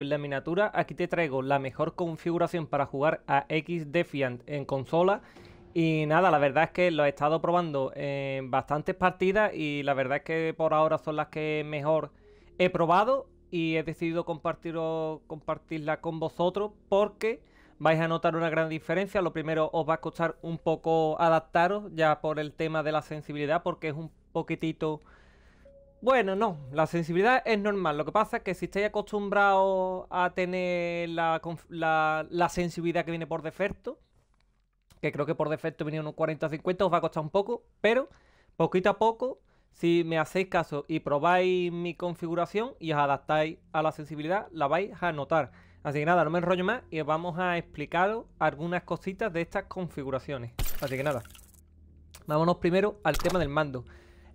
la miniatura aquí te traigo la mejor configuración para jugar a X Defiant en consola y nada, la verdad es que lo he estado probando en bastantes partidas y la verdad es que por ahora son las que mejor he probado y he decidido compartirla con vosotros porque vais a notar una gran diferencia. Lo primero os va a costar un poco adaptaros ya por el tema de la sensibilidad porque es un poquitito bueno, no, la sensibilidad es normal. Lo que pasa es que si estáis acostumbrados a tener la, sensibilidad que viene por defecto, que creo que por defecto viene unos 40 50, os va a costar un poco, pero poquito a poco, si me hacéis caso y probáis mi configuración y os adaptáis a la sensibilidad, la vais a notar. Así que nada, no me enrollo más y os vamos a explicar algunas cositas de estas configuraciones. Así que nada, vámonos primero al tema del mando.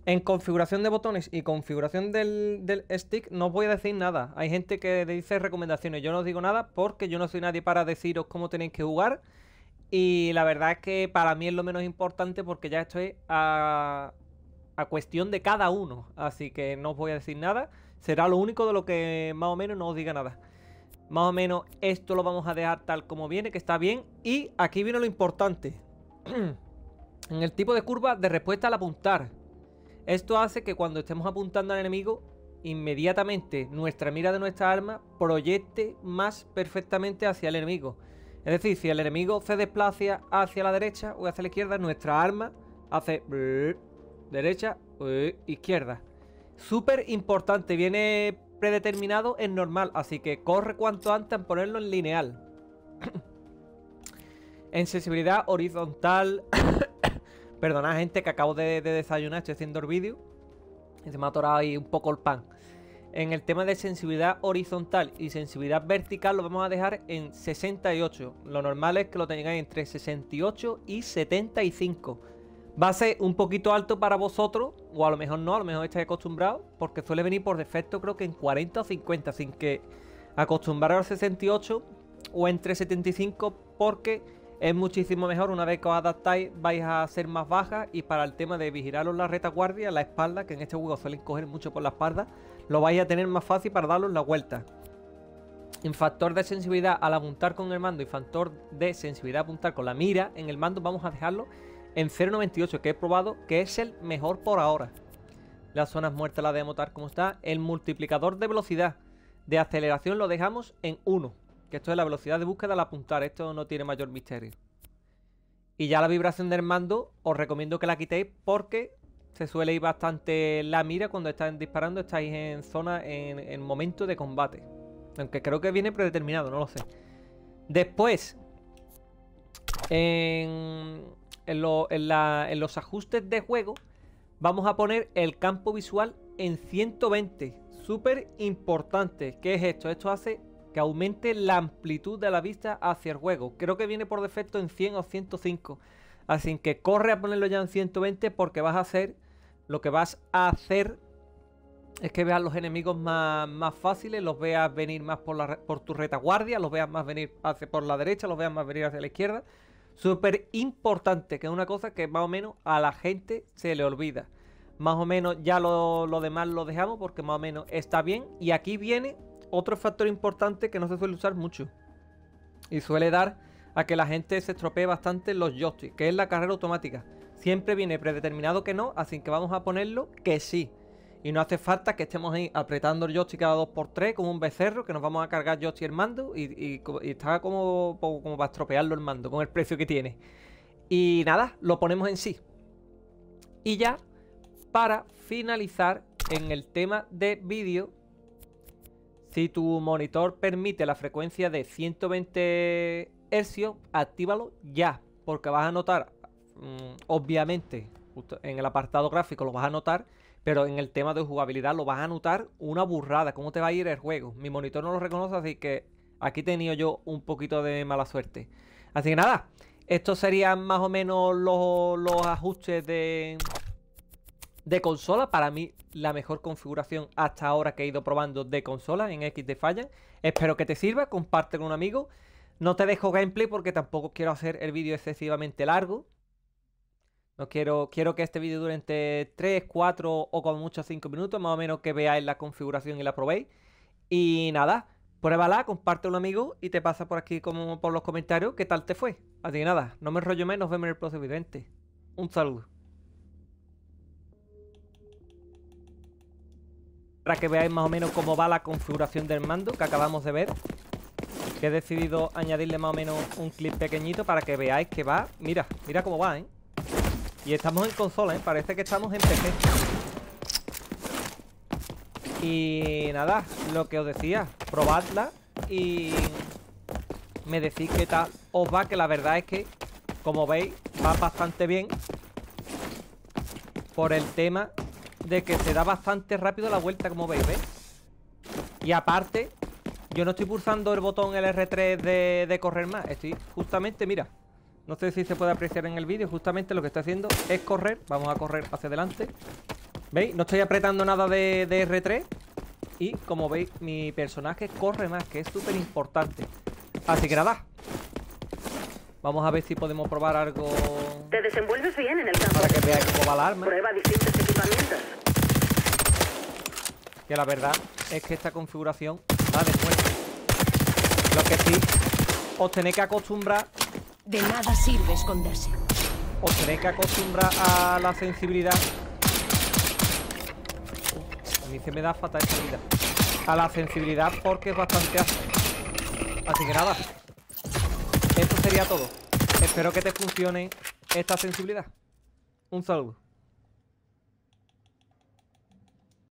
En configuración de botones y configuración del, stick no voy a decir nada. Hay gente que dice recomendaciones. Yo no os digo nada porque yo no soy nadie para deciros cómo tenéis que jugar. Y la verdad es que para mí es lo menos importante porque ya estoy a, a cuestión de cada uno. Así que no os voy a decir nada. Será lo único de lo que más o menos no os diga nada. Más o menos esto lo vamos a dejar tal como viene, que está bien. Y aquí viene lo importante. en el tipo de curva de respuesta al apuntar. Esto hace que cuando estemos apuntando al enemigo, inmediatamente nuestra mira de nuestra arma proyecte más perfectamente hacia el enemigo. Es decir, si el enemigo se desplaza hacia la derecha o hacia la izquierda, nuestra arma hace derecha, izquierda. Súper importante, viene predeterminado en normal, así que corre cuanto antes en ponerlo en lineal. en sensibilidad horizontal Perdona, gente, que acabo de, desayunar, estoy haciendo el vídeo. Y se me ha atorado ahí un poco el pan. En el tema de sensibilidad horizontal y sensibilidad vertical lo vamos a dejar en 68. Lo normal es que lo tengáis entre 68 y 75. Va a ser un poquito alto para vosotros, o a lo mejor no, a lo mejor estáis acostumbrados, porque suele venir por defecto creo que en 40 o 50, sin que acostumbrar a 68 o entre 75 porque es muchísimo mejor, una vez que os adaptáis vais a ser más baja. y para el tema de vigilaros la retaguardia, la espalda, que en este juego suelen coger mucho por la espalda, lo vais a tener más fácil para daros la vuelta. En factor de sensibilidad al apuntar con el mando y factor de sensibilidad apuntar con la mira en el mando vamos a dejarlo en 0.98 que he probado que es el mejor por ahora. Las zonas muertas las debemos dar como está. El multiplicador de velocidad de aceleración lo dejamos en 1 que esto es la velocidad de búsqueda al apuntar. Esto no tiene mayor misterio. Y ya la vibración del mando os recomiendo que la quitéis porque se suele ir bastante la mira cuando estáis disparando. Estáis en zona, en, momento de combate. Aunque creo que viene predeterminado, no lo sé. Después, en, en, los ajustes de juego vamos a poner el campo visual en 120. Súper importante. ¿Qué es esto? Esto hace que aumente la amplitud de la vista hacia el juego. Creo que viene por defecto en 100 o 105. Así que corre a ponerlo ya en 120 porque vas a hacer lo que vas a hacer es que veas los enemigos más, fáciles, los veas venir más por, la, por tu retaguardia, los veas más venir hacia, por la derecha, los veas más venir hacia la izquierda. Súper importante, que es una cosa que más o menos a la gente se le olvida. Más o menos ya lo, lo demás lo dejamos porque más o menos está bien. Y aquí viene otro factor importante que no se suele usar mucho. Y suele dar a que la gente se estropee bastante los joystick, que es la carrera automática. Siempre viene predeterminado que no, así que vamos a ponerlo que sí. Y no hace falta que estemos ahí apretando el joystick cada 2x3 como un becerro, que nos vamos a cargar joystick el mando y, está como, como para estropearlo el mando con el precio que tiene. Y nada, lo ponemos en sí. Y ya, para finalizar en el tema de vídeo, si tu monitor permite la frecuencia de 120 Hz, actívalo ya, porque vas a notar, mm, obviamente, en el apartado gráfico lo vas a notar, pero en el tema de jugabilidad lo vas a notar una burrada, cómo te va a ir el juego. Mi monitor no lo reconoce, así que aquí he tenido yo un poquito de mala suerte. Así que nada, estos serían más o menos los, los ajustes de, de consola, para mí la mejor configuración hasta ahora que he ido probando de consola en X de Falla. Espero que te sirva, comparte con un amigo. No te dejo gameplay porque tampoco quiero hacer el vídeo excesivamente largo. No quiero, quiero que este vídeo dure entre 3, 4 o con mucho 5 minutos, más o menos que veáis la configuración y la probéis. Y nada, pruébala, comparte un amigo y te pasa por aquí como por los comentarios qué tal te fue. Así que nada, no me enrollo más, nos vemos en el próximo evidente Un saludo. para que veáis más o menos cómo va la configuración del mando que acabamos de ver. Que he decidido añadirle más o menos un clip pequeñito para que veáis que va. Mira, mira cómo va, ¿eh? Y estamos en consola, ¿eh? Parece que estamos en PC. Y nada, lo que os decía, probadla y me decís que tal os va, que la verdad es que, como veis, va bastante bien por el tema de que se da bastante rápido la vuelta, como veis, ¿ves? Y aparte, yo no estoy pulsando el botón el R3 de, correr más. Estoy justamente, mira, no sé si se puede apreciar en el vídeo, justamente lo que estoy haciendo es correr. Vamos a correr hacia adelante. ¿Veis? No estoy apretando nada de, R3. Y como veis, mi personaje corre más, que es súper importante. Así que nada. Vamos a ver si podemos probar algo... Te desenvuelves bien en el campo. Para que veáis cómo va la arma. Prueba que la verdad es que esta configuración va de muerte. Lo que sí, os tenéis que acostumbrar... De nada sirve esconderse. Os tenéis que acostumbrar a la sensibilidad. A mí se me da fatal esta vida. A la sensibilidad porque es bastante Así que nada. Esto sería todo. Espero que te funcione esta sensibilidad. Un saludo.